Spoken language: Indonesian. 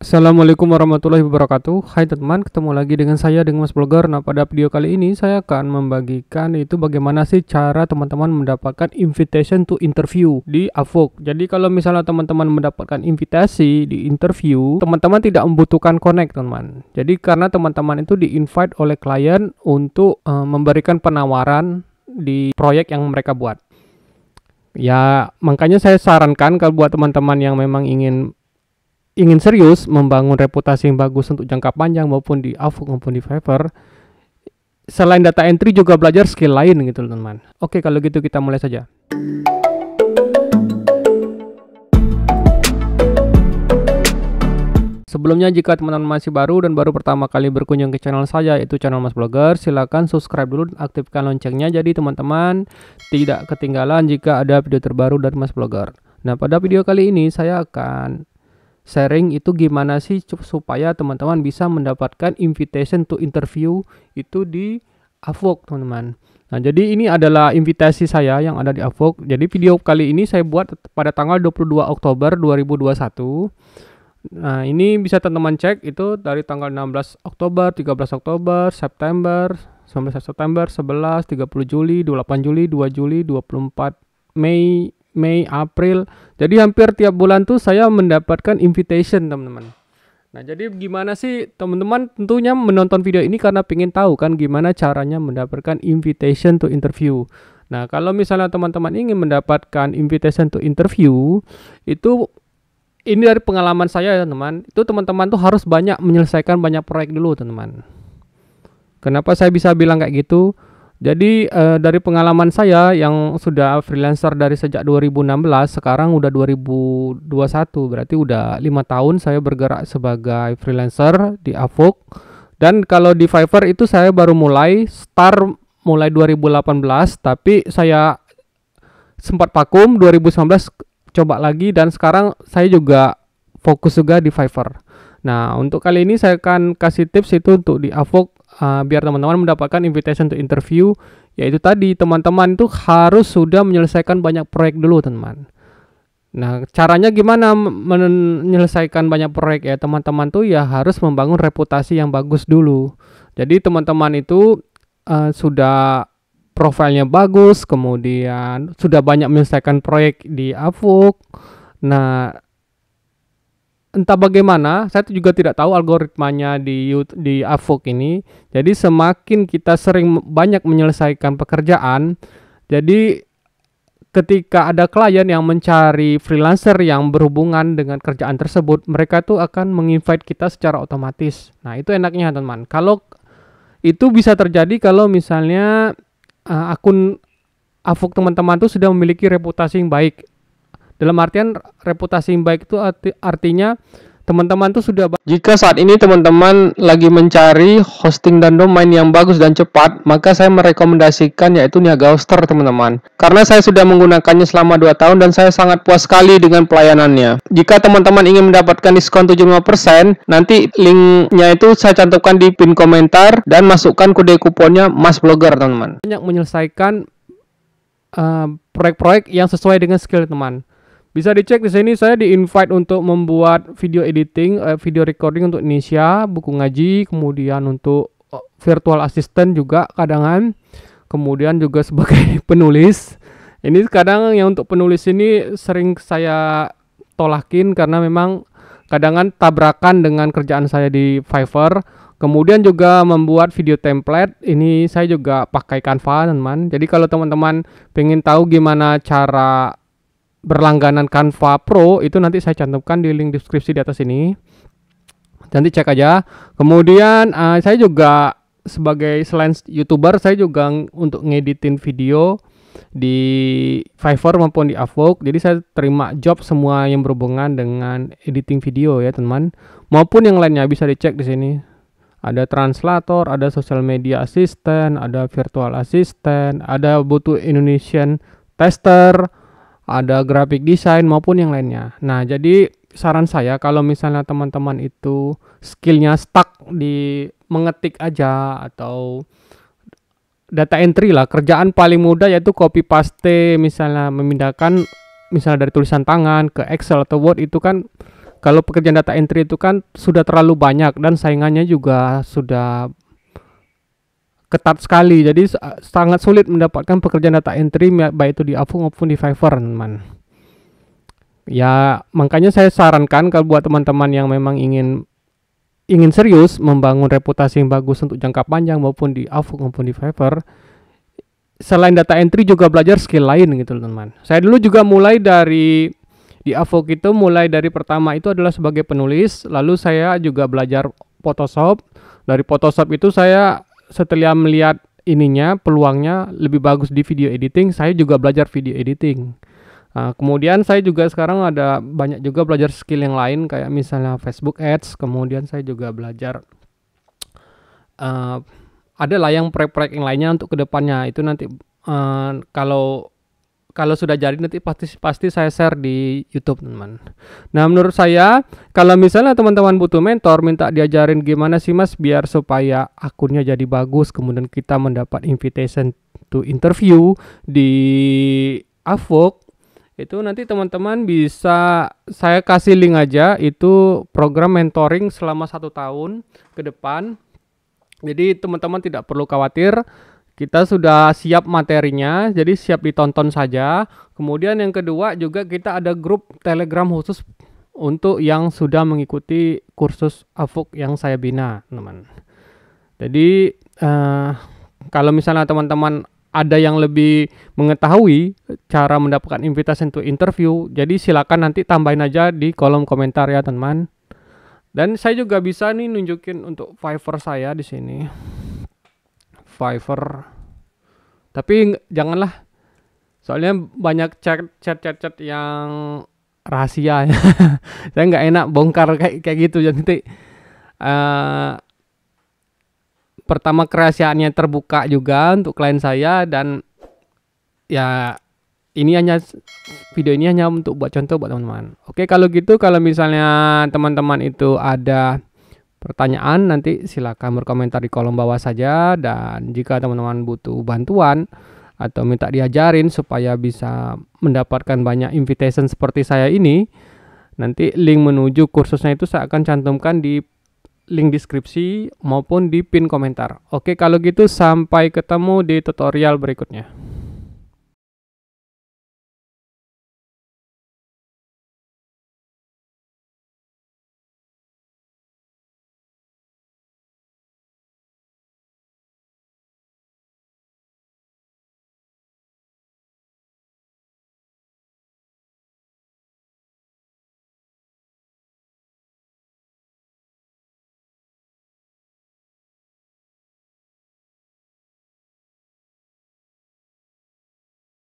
Assalamualaikum warahmatullahi wabarakatuh Hai teman, ketemu lagi dengan saya dengan Mas Blogger Nah pada video kali ini saya akan membagikan itu bagaimana sih cara teman-teman mendapatkan invitation to interview di Avok Jadi kalau misalnya teman-teman mendapatkan invitasi di interview Teman-teman tidak membutuhkan connect teman Jadi karena teman-teman itu di invite oleh klien untuk uh, memberikan penawaran di proyek yang mereka buat Ya makanya saya sarankan kalau buat teman-teman yang memang ingin ingin serius membangun reputasi yang bagus untuk jangka panjang maupun di Avok maupun di Fiverr, selain data entry juga belajar skill lain gitu teman-teman. Oke, kalau gitu kita mulai saja. Sebelumnya jika teman-teman masih baru dan baru pertama kali berkunjung ke channel saya yaitu channel Mas Blogger, silahkan subscribe dulu dan aktifkan loncengnya jadi teman-teman tidak ketinggalan jika ada video terbaru dari Mas Blogger. Nah pada video kali ini saya akan sharing itu gimana sih supaya teman-teman bisa mendapatkan invitation to interview itu di Avok teman-teman. Nah jadi ini adalah invitasi saya yang ada di Avok. Jadi video kali ini saya buat pada tanggal 22 Oktober 2021. Nah ini bisa teman-teman cek itu dari tanggal 16 Oktober, 13 Oktober, September, 19 September, 11, 30 Juli, 28 Juli, 2 Juli, 24 Mei, Mei, April. Jadi hampir tiap bulan tuh saya mendapatkan invitation teman-teman. Nah jadi gimana sih teman-teman tentunya menonton video ini karena pengen tahu kan gimana caranya mendapatkan invitation to interview. Nah kalau misalnya teman-teman ingin mendapatkan invitation to interview itu ini dari pengalaman saya ya teman. Itu teman-teman tuh harus banyak menyelesaikan banyak proyek dulu teman-teman. Kenapa saya bisa bilang kayak gitu? Jadi uh, dari pengalaman saya yang sudah freelancer dari sejak 2016 sekarang udah 2021 berarti udah lima tahun saya bergerak sebagai freelancer di Avok dan kalau di Fiverr itu saya baru mulai start mulai 2018 tapi saya sempat vakum 2019 coba lagi dan sekarang saya juga fokus juga di Fiverr. Nah, untuk kali ini saya akan kasih tips itu untuk di Avok uh, biar teman-teman mendapatkan invitation to interview yaitu tadi teman-teman itu harus sudah menyelesaikan banyak proyek dulu teman-teman. Nah, caranya gimana menyelesaikan banyak proyek ya? Teman-teman tuh ya harus membangun reputasi yang bagus dulu. Jadi teman-teman itu uh, sudah profilnya bagus, kemudian sudah banyak menyelesaikan proyek di Avok Nah, entah bagaimana, saya juga tidak tahu algoritmanya di di Avok ini. Jadi semakin kita sering banyak menyelesaikan pekerjaan, jadi ketika ada klien yang mencari freelancer yang berhubungan dengan kerjaan tersebut, mereka tuh akan menginvite kita secara otomatis. Nah, itu enaknya teman. teman Kalau itu bisa terjadi kalau misalnya uh, akun Avok teman-teman tuh sudah memiliki reputasi yang baik dalam artian reputasi yang baik itu arti, artinya teman-teman tuh sudah Jika saat ini teman-teman lagi mencari hosting dan domain yang bagus dan cepat, maka saya merekomendasikan yaitu Niaga Hoster, teman-teman. Karena saya sudah menggunakannya selama 2 tahun dan saya sangat puas sekali dengan pelayanannya. Jika teman-teman ingin mendapatkan diskon 75%, nanti linknya itu saya cantumkan di pin komentar dan masukkan kode kuponnya Mas Blogger, teman-teman. Banyak menyelesaikan eh, proyek-proyek uh, proyek -proyek yang sesuai dengan skill teman. Bisa dicek di sini saya di invite untuk membuat video editing, eh, video recording untuk Indonesia, buku ngaji, kemudian untuk eh, virtual assistant juga kadangan, kemudian juga sebagai penulis. Ini kadang yang untuk penulis ini sering saya tolakin karena memang kadangan tabrakan dengan kerjaan saya di Fiverr. Kemudian juga membuat video template. Ini saya juga pakai Canva, teman-teman. Jadi kalau teman-teman pengen tahu gimana cara berlangganan Canva Pro itu nanti saya cantumkan di link deskripsi di atas ini. Nanti cek aja. Kemudian uh, saya juga sebagai selain YouTuber saya juga untuk ngeditin video di Fiverr maupun di Avok. Jadi saya terima job semua yang berhubungan dengan editing video ya, teman. Maupun yang lainnya bisa dicek di sini. Ada translator, ada social media assistant, ada virtual assistant, ada butuh Indonesian tester, ada graphic design maupun yang lainnya. Nah, jadi saran saya kalau misalnya teman-teman itu skillnya stuck di mengetik aja atau data entry lah kerjaan paling mudah yaitu copy paste misalnya memindahkan misalnya dari tulisan tangan ke Excel atau Word itu kan kalau pekerjaan data entry itu kan sudah terlalu banyak dan saingannya juga sudah ketat sekali jadi sangat sulit mendapatkan pekerjaan data entry baik itu di Avu maupun di Fiverr teman ya makanya saya sarankan kalau buat teman-teman yang memang ingin ingin serius membangun reputasi yang bagus untuk jangka panjang maupun di Avu maupun di Fiverr selain data entry juga belajar skill lain gitu teman saya dulu juga mulai dari di Upwork itu mulai dari pertama itu adalah sebagai penulis lalu saya juga belajar Photoshop dari Photoshop itu saya setelah melihat ininya peluangnya lebih bagus di video editing saya juga belajar video editing nah, kemudian saya juga sekarang ada banyak juga belajar skill yang lain kayak misalnya Facebook Ads kemudian saya juga belajar uh, ada lah yang proyek-proyek yang lainnya untuk kedepannya itu nanti uh, kalau kalau sudah jadi nanti pasti pasti saya share di YouTube, teman. Nah, menurut saya kalau misalnya teman-teman butuh mentor, minta diajarin gimana sih Mas biar supaya akunnya jadi bagus, kemudian kita mendapat invitation to interview di Avok itu nanti teman-teman bisa saya kasih link aja itu program mentoring selama satu tahun ke depan jadi teman-teman tidak perlu khawatir kita sudah siap materinya, jadi siap ditonton saja. Kemudian yang kedua juga kita ada grup Telegram khusus untuk yang sudah mengikuti kursus Avok yang saya bina, teman. Jadi uh, kalau misalnya teman-teman ada yang lebih mengetahui cara mendapatkan invitasi untuk interview, jadi silakan nanti tambahin aja di kolom komentar ya teman. Dan saya juga bisa nih nunjukin untuk Fiverr saya di sini. Fiverr. Tapi janganlah. Soalnya banyak chat chat chat, chat yang rahasia ya. Saya nggak enak bongkar kayak kayak gitu jadi nanti uh, eh, pertama kerahasiaannya terbuka juga untuk klien saya dan ya ini hanya video ini hanya untuk buat contoh buat teman-teman. Oke, kalau gitu kalau misalnya teman-teman itu ada pertanyaan nanti silakan berkomentar di kolom bawah saja dan jika teman-teman butuh bantuan atau minta diajarin supaya bisa mendapatkan banyak invitation seperti saya ini nanti link menuju kursusnya itu saya akan cantumkan di link deskripsi maupun di pin komentar. Oke, kalau gitu sampai ketemu di tutorial berikutnya.